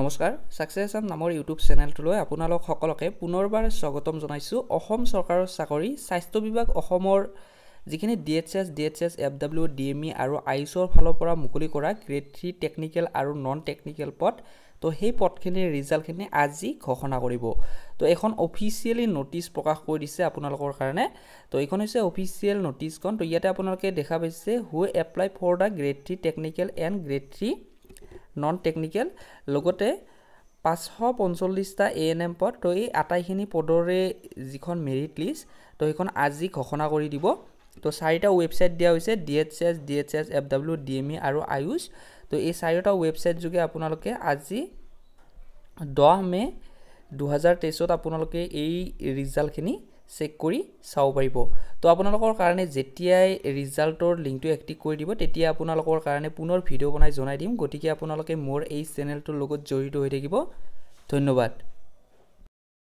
নমস্কাৰ ছাকচেছ আছাম নামৰ ইউটিউব চেনেলটোলৈ আপোনালোক সকলোকে পুনৰবাৰ স্বাগতম জনাইছোঁ অসম চৰকাৰৰ চাকৰি স্বাস্থ্য বিভাগ অসমৰ যিখিনি D H S D H S F W D M E আৰু আয়ুষৰ ফালৰ পৰা মুকলি কৰা গ্ৰেড থ্ৰী টেকনিকেল আৰু নন টেকনিকেল পদ তো সেই পথখিনিৰ ৰিজাল্টখিনি আজি ঘোষণা কৰিব তো এইখন অফিচিয়েলি নটিচ প্ৰকাশ কৰি দিছে আপোনালোকৰ কাৰণে তো এইখন হৈছে অফিচিয়েল নটিচখন তো ইয়াতে আপোনালোকে দেখা পাইছে who apply for the grade three technical and grade three non technical লগতে পাঁচশ পঞ্চল্লিছটা এ এন এম পদ তো এই আটাইখিনি পদৰে যিখন মেৰিট লিষ্ট তো সেইখন আজি ঘোষণা কৰি দিব তো চাৰিটা ৱেবছাইট দিয়া হৈছে D H S D H S F W D M E আৰু আয়ুষ তো এই চাৰিটা ৱেবছাইট যোগে আপোনালোকে আজি দহ মে' দুহেজাৰ তেইছত আপোনালোকে এই ৰিজাল্টখিনি চেক কৰি চাব পাৰিব তো আপোনালোকৰ কাৰণে যেতিয়াই ৰিজাল্টৰ লিংকটো এক্টিভ কৰি দিব তেতিয়া আপোনালোকৰ কাৰণে পুনৰ ভিডিঅ' বনাই জনাই দিম গতিকে আপোনালোকে মোৰ এই চেনেলটোৰ লগত জড়িত হৈ থাকিব ধন্যবাদ